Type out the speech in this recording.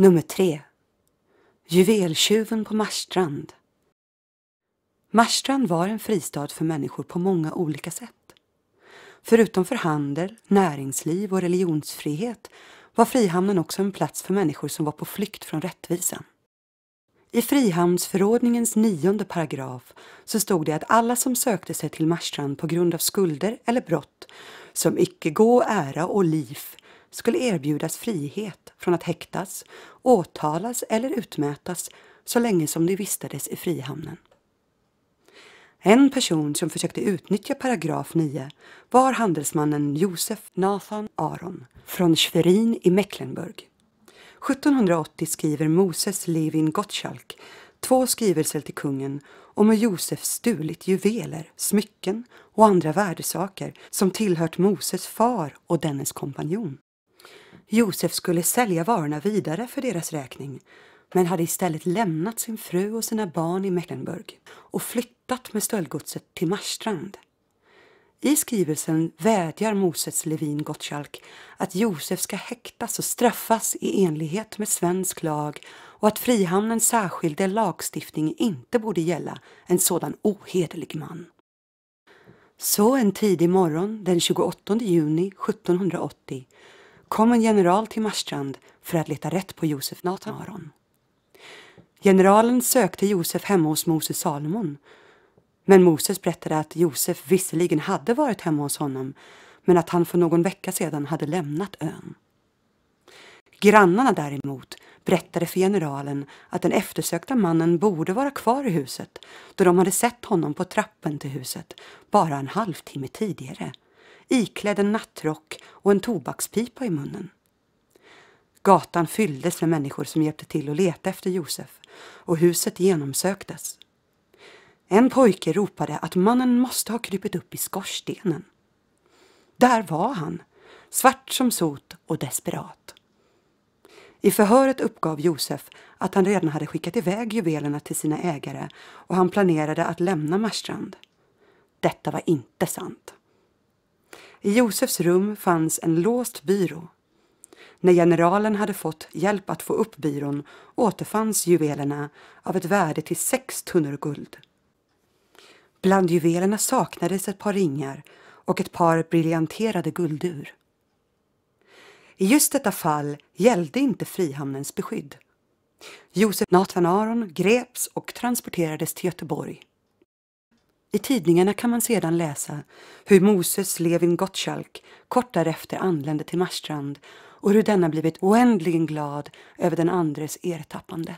Nummer 3. Juveltjuven på Marstrand. Marstrand var en fristad för människor på många olika sätt. Förutom för handel, näringsliv och religionsfrihet var Frihamnen också en plats för människor som var på flykt från rättvisan. I Frihamnsförordningens nionde paragraf så stod det att alla som sökte sig till Marstrand på grund av skulder eller brott som icke gå, ära och liv skulle erbjudas frihet från att häktas, åtalas eller utmätas så länge som de vistades i Frihamnen. En person som försökte utnyttja paragraf 9 var handelsmannen Josef Nathan Aron från Schwerin i Mecklenburg. 1780 skriver Moses Levin Gottschalk två skrivelser till kungen om hur Josef stulit juveler, smycken och andra värdesaker som tillhört Moses far och dennes kompanjon. Josef skulle sälja varorna vidare för deras räkning men hade istället lämnat sin fru och sina barn i Mecklenburg och flyttat med stöldgodset till Marstrand. I skrivelsen vädjar Moses Levin Gottschalk att Josef ska häktas och straffas i enlighet med svensk lag och att Frihamnens särskilda lagstiftning inte borde gälla en sådan ohederlig man. Så en tidig morgon den 28 juni 1780 kom en general till Marstrand för att leta rätt på Josef Nathan Generalen sökte Josef hemma hos Moses Salomon. Men Moses berättade att Josef visserligen hade varit hemma hos honom men att han för någon vecka sedan hade lämnat ön. Grannarna däremot berättade för generalen att den eftersökta mannen borde vara kvar i huset då de hade sett honom på trappen till huset bara en halvtimme tidigare iklädd en nattrock och en tobakspipa i munnen. Gatan fylldes med människor som hjälpte till att leta efter Josef och huset genomsöktes. En pojke ropade att mannen måste ha krypit upp i skorstenen. Där var han, svart som sot och desperat. I förhöret uppgav Josef att han redan hade skickat iväg juvelerna till sina ägare och han planerade att lämna Marstrand. Detta var inte sant. I Josefs rum fanns en låst byrå. När generalen hade fått hjälp att få upp byrån återfanns juvelerna av ett värde till sex tunnor guld. Bland juvelerna saknades ett par ringar och ett par briljanterade guldur. I just detta fall gällde inte Frihamnens beskydd. Josef Nathan Aron greps och transporterades till Göteborg. I tidningarna kan man sedan läsa hur Moses Levin Gottschalk kort därefter anlände till Marstrand och hur denna blivit oändligen glad över den andres ertappande.